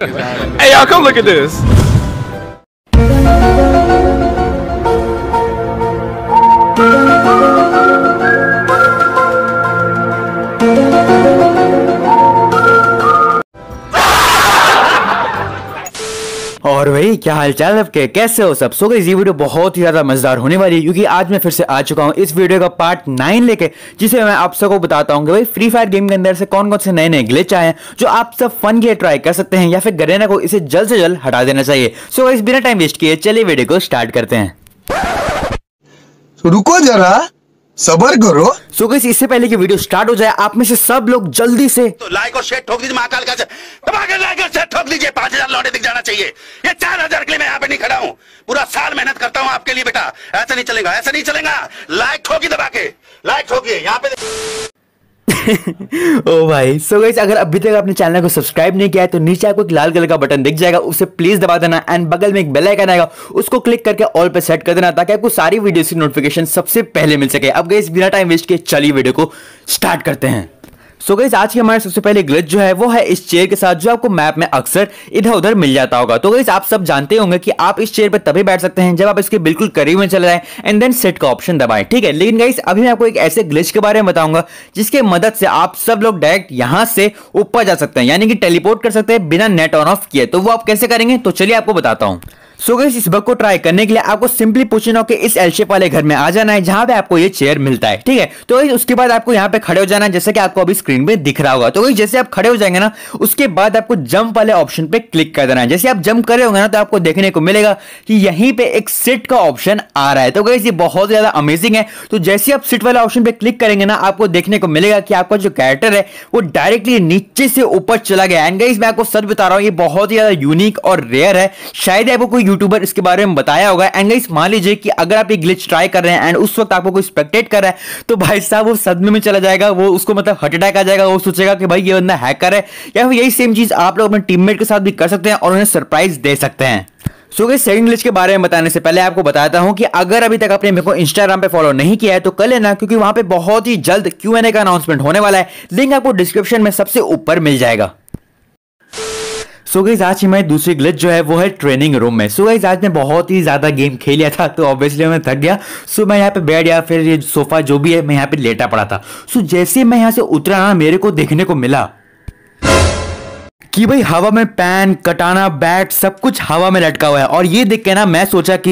hey y'all, come look at this. भाई क्या चाल आपके कैसे हो सब सो गई ये वीडियो बहुत ही ज़्यादा मजेदार होने वाली है क्योंकि आज मैं फिर से आ चुका हूँ इस वीडियो का पार्ट नाइन लेके जिसे मैं आप सबको बताता हूँ भाई फ्री फायर गेम के अंदर से कौन कौन से नए नए ग्लिच आए हैं जो आप सब फन के ट्राई कर सकते हैं या फिर गरेना को इसे जल्द से जल्द हटा देना चाहिए सो इस बिना टाइम वेस्ट किए चलिए वीडियो को स्टार्ट करते हैं रुको जरा सबर करो सो so इससे पहले कि वीडियो स्टार्ट हो जाए आप में से सब लोग जल्दी से तो लाइक और शेयर ठोक दीजिए महाकाल का तो लाइक और शेयर ठोक दीजिए पांच हजार लौटे दिख जाना चाहिए ये चार हजार के लिए मैं यहाँ पे नहीं खड़ा हूँ पूरा साल मेहनत करता हूँ आपके लिए बेटा ऐसा नहीं चलेगा ऐसा नहीं चलेगा लाइक ठोकी दबा के लाइक ठोकी यहाँ पे ओ भाई सो so गाइस अगर अभी तक आपने चैनल को सब्सक्राइब नहीं किया है तो नीचे आपको एक लाल कलर का बटन दिख जाएगा उसे प्लीज दबा देना एंड बगल में एक बेल आइकन आएगा उसको क्लिक करके ऑल पे सेट कर देना ताकि आपको सारी वीडियोस की नोटिफिकेशन सबसे पहले मिल सके अब गाइस बिना टाइम वेस्ट किए चलिए वीडियो को स्टार्ट करते हैं सो गई आज की हमारे सबसे पहले ग्लिच जो है वो है इस चेयर के साथ जो आपको मैप में अक्सर इधर उधर मिल जाता होगा तो गई आप सब जानते होंगे कि आप इस चेयर पर तभी बैठ सकते हैं जब आप इसके बिल्कुल करीब में चले जाए एंड देन सेट का ऑप्शन दबाएं ठीक है लेकिन गई अभी मैं आपको एक ऐसे ग्लिच के बारे में बताऊंगा जिसके मदद से आप सब लोग डायरेक्ट यहाँ से ऊपर जा सकते हैं यानी कि टेलीपोर्ट कर सकते हैं बिना नेट ऑन ऑफ किए तो वो आप कैसे करेंगे तो चलिए आपको बताता हूँ सो गई इस बग को ट्राई करने के लिए आपको सिंपली पूछना के इस एल शेप वाले घर में आ जाना है जहां पे आपको ये चेयर मिलता है ठीक है तो उसके बाद आपको यहाँ पे खड़े हो जाना है जैसे कि आपको अभी स्क्रीन पे दिख रहा होगा तो जैसे आप खड़े हो जाएंगे ना उसके बाद आपको जंप वाले ऑप्शन पे क्लिक कर देना है जैसे आप जंप करे होंगे ना तो आपको देखने को मिलेगा कि यहीं पे एक सिट का ऑप्शन आ रहा है तो गई ये बहुत ज्यादा अमेजिंग है तो जैसे आप सिट वाले ऑप्शन पे क्लिक करेंगे ना आपको देखने को मिलेगा कि आपका जो कैरेक्टर है वो डायरेक्टली नीचे से ऊपर चला गया एंड गई मैं आपको सच बता रहा हूँ ये बहुत ही ज्यादा यूनिक और रेयर है शायद आपको कोई यूट्यूबर इसके बारे में बताया होगा एंड गाइस मान लीजिए कि अगर आप ये ग्लिच ट्राई कर रहे हैं एंड उस वक्त आपको कोई स्पेक्टेट कर रहा है तो भाई साहब वो सदमे में चला जाएगा वो उसको मतलब हार्ट अटैक आ जाएगा वो सोचेगा कि भाई ये बंदा हैकर है या फिर यही सेम चीज आप लोग अपने टीममेट के साथ भी कर सकते हैं और उन्हें सरप्राइज दे सकते हैं सो गई सेकंड ग्लिच के बारे में बताने से पहले आपको बताता हूं कि अगर अभी तक आपने मेरे को इंस्टाग्राम पे फॉलो नहीं किया है तो कर लेना क्योंकि वहां पे बहुत ही जल्द क्यू एन ए का अनाउंसमेंट होने वाला है लिंक आपको डिस्क्रिप्शन में सबसे ऊपर मिल जाएगा सो गई आज की हमारी दूसरी ग्लिच जो है वो है ट्रेनिंग रूम में सो गई आज मैं बहुत ही ज़्यादा गेम खेल लिया था तो ऑब्वियसली मैं थक गया सो मैं यहाँ पे बेड या फिर ये सोफा जो भी है मैं यहाँ पे लेटा पड़ा था सो जैसे मैं यहाँ से उतरा मेरे को देखने को मिला कि भाई हवा में पैन कटाना बैट सब कुछ हवा में लटका हुआ है और ये देख के ना मैं सोचा कि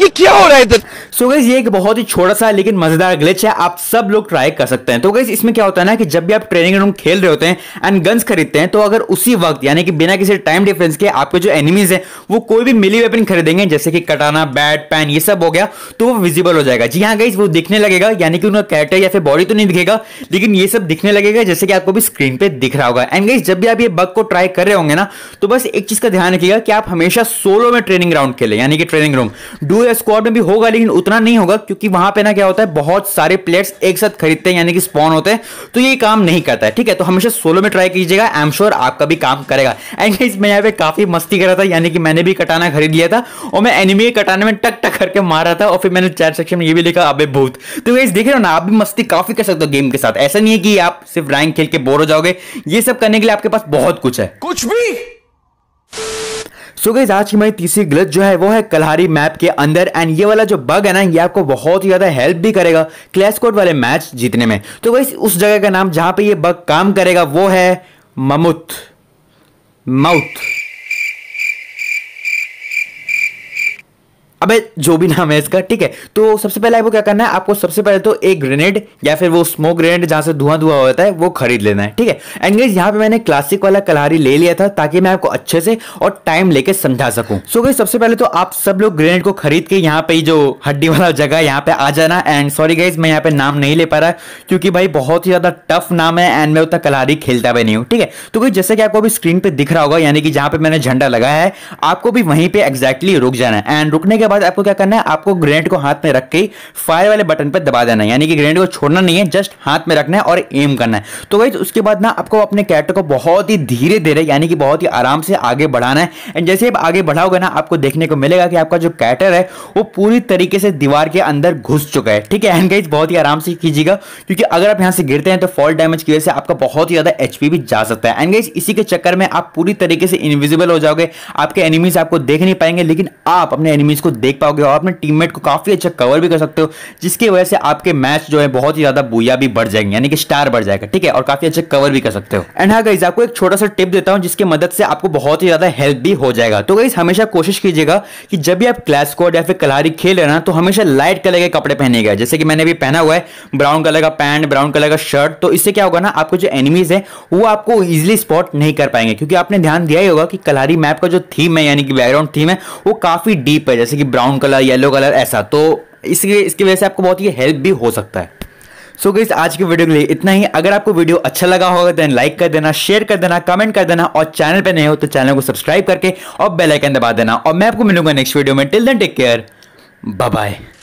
ये क्या हो रहा है इधर सो गई ये एक बहुत ही छोटा सा लेकिन मजेदार ग्लिच है आप सब लोग ट्राई कर सकते हैं तो गई इसमें क्या होता है ना कि जब भी आप ट्रेनिंग रूम खेल रहे होते हैं एंड गन्स खरीदते हैं तो अगर उसी वक्त यानी कि बिना किसी टाइम डिफरेंस के आपके जो एनिमीज है वो कोई भी मिली वेपन खरीदेंगे जैसे कि कटाना बैट पैन ये सब हो गया तो वो विजिबल हो जाएगा जी हाँ गई वो दिखने लगेगा यानी कि उनका कैरेक्टर या फिर बॉडी तो नहीं दिखेगा लेकिन ये सब दिखने लगेगा जैसे कि आपको भी स्क्रीन पर दिख रहा होगा एंड गई जब भी आप ये बग को ट्राई ट्राई कर रहे होंगे ना तो बस एक चीज का ध्यान रखिएगा कि आप हमेशा सोलो में ट्रेनिंग राउंड खेले यानी कि ट्रेनिंग रूम डू या स्क्वाड में भी होगा लेकिन उतना नहीं होगा क्योंकि वहां पे ना क्या होता है बहुत सारे प्लेयर्स एक साथ खरीदते हैं यानी कि स्पॉन होते हैं तो ये काम नहीं करता है ठीक है तो हमेशा सोलो में ट्राई कीजिएगा आई एम श्योर आपका भी काम करेगा एंड मैं यहाँ पे काफी मस्ती कर रहा था यानी कि मैंने भी कटाना खरीद लिया था और मैं एनिमी कटाने में टक टक करके मार रहा था और फिर मैंने चैट सेक्शन में ये भी लिखा अबे भूत तो वैसे देख रहे हो ना आप भी मस्ती काफी कर सकते हो गेम के साथ ऐसा नहीं है कि आप सिर्फ रैंक खेल के बोर हो जाओगे ये सब करने के लिए आपके पास बहुत कुछ है है कुछ भी सो so आज की हमारी तीसरी ग्लिच जो है वो है कलहारी मैप के अंदर एंड ये वाला जो बग है ना ये आपको बहुत ही ज़्यादा हेल्प भी करेगा क्लैश कोड वाले मैच जीतने में तो वैसे उस जगह का नाम जहां पे ये बग काम करेगा वो है ममुत माउथ अबे जो भी नाम है इसका ठीक है तो सबसे पहले आपको क्या करना है आपको सबसे पहले तो एक ग्रेनेड या फिर वो स्मोक ग्रेनेड जहां से धुआं धुआं होता है वो खरीद लेना है ठीक है एंगेज यहाँ पे मैंने क्लासिक वाला कलहारी ले लिया था ताकि मैं आपको अच्छे से और टाइम लेके समझा सकूं सो गई सबसे पहले तो आप सब लोग ग्रेनेड को खरीद के यहाँ पे जो हड्डी वाला जगह यहाँ पे आ जाना एंड सॉरी गाइज मैं यहाँ पे नाम नहीं ले पा रहा क्योंकि भाई बहुत ही ज्यादा टफ नाम है एंड मैं उतना कलहारी खेलता भी नहीं हूँ ठीक है तो कोई जैसे कि आपको अभी स्क्रीन पे दिख रहा होगा यानी कि जहाँ पे मैंने झंडा लगाया है आपको भी वहीं पे एक्जैक्टली रुक जाना है एंड रुकने के बाद आपको क्या करना है आपको ग्रेनेड को हाथ में रख के फायर वाले बटन पर दबा देना है यानी कि ग्रेनेड को छोड़ना नहीं है जस्ट हाथ में रखना है और एम करना है तो वही उसके बाद ना आपको अपने कैरेक्टर को बहुत ही धीरे धीरे यानी कि बहुत ही आराम से आगे बढ़ाना है एंड जैसे आप आगे बढ़ाओगे ना आपको देखने को मिलेगा कि आपका जो कैरेक्टर है वो पूरी तरीके से दीवार के अंदर घुस चुका है ठीक है एंड गाइज बहुत ही आराम से कीजिएगा क्योंकि अगर आप यहाँ से गिरते हैं तो फॉल डैमेज की वजह से आपका बहुत ही ज़्यादा एच भी जा सकता है एंड गाइज इसी के चक्कर में आप पूरी तरीके से इनविजिबल हो जाओगे आपके एनिमीज आपको देख नहीं पाएंगे लेकिन आप अपने एनिमीज को देख पाओगे और अपने टीममेट को काफ़ी अच्छा कवर भी कर सकते हो जिसकी वजह से आपके मैच जो है बहुत ही ज़्यादा बुया भी बढ़ जाएंगे यानी कि स्टार बढ़ जाएगा ठीक है और काफ़ी अच्छा कवर भी कर सकते हो एंड हाँ गाइज आपको एक छोटा सा टिप देता हूँ जिसकी मदद से आपको बहुत ही ज़्यादा हेल्प भी हो जाएगा तो गाइज हमेशा कोशिश कीजिएगा कि जब भी आप क्लास कोड या फिर कलारी खेल रहे ना तो हमेशा लाइट कलर के कपड़े पहने गए जैसे कि मैंने भी पहना हुआ है ब्राउन कलर का पैंट ब्राउन कलर का शर्ट तो इससे क्या होगा ना आपको जो एनिमीज है वो आपको इजिली स्पॉट नहीं कर पाएंगे क्योंकि आपने ध्यान दिया ही होगा कि कलारी मैप का जो थीम है यानी कि बैकग्राउंड थीम है वो काफी डीप है जैसे कि ब्राउन कलर येलो कलर ऐसा तो इसके इसकी वजह से आपको बहुत ही हेल्प भी हो सकता है सो so गाइस आज की वीडियो के लिए इतना ही अगर आपको वीडियो अच्छा लगा होगा देन लाइक कर देना शेयर कर देना कमेंट कर देना और चैनल पर नए हो तो चैनल को सब्सक्राइब करके और बेल आइकन दबा देना और मैं आपको मिलूंगा नेक्स्ट वीडियो में till then take care bye bye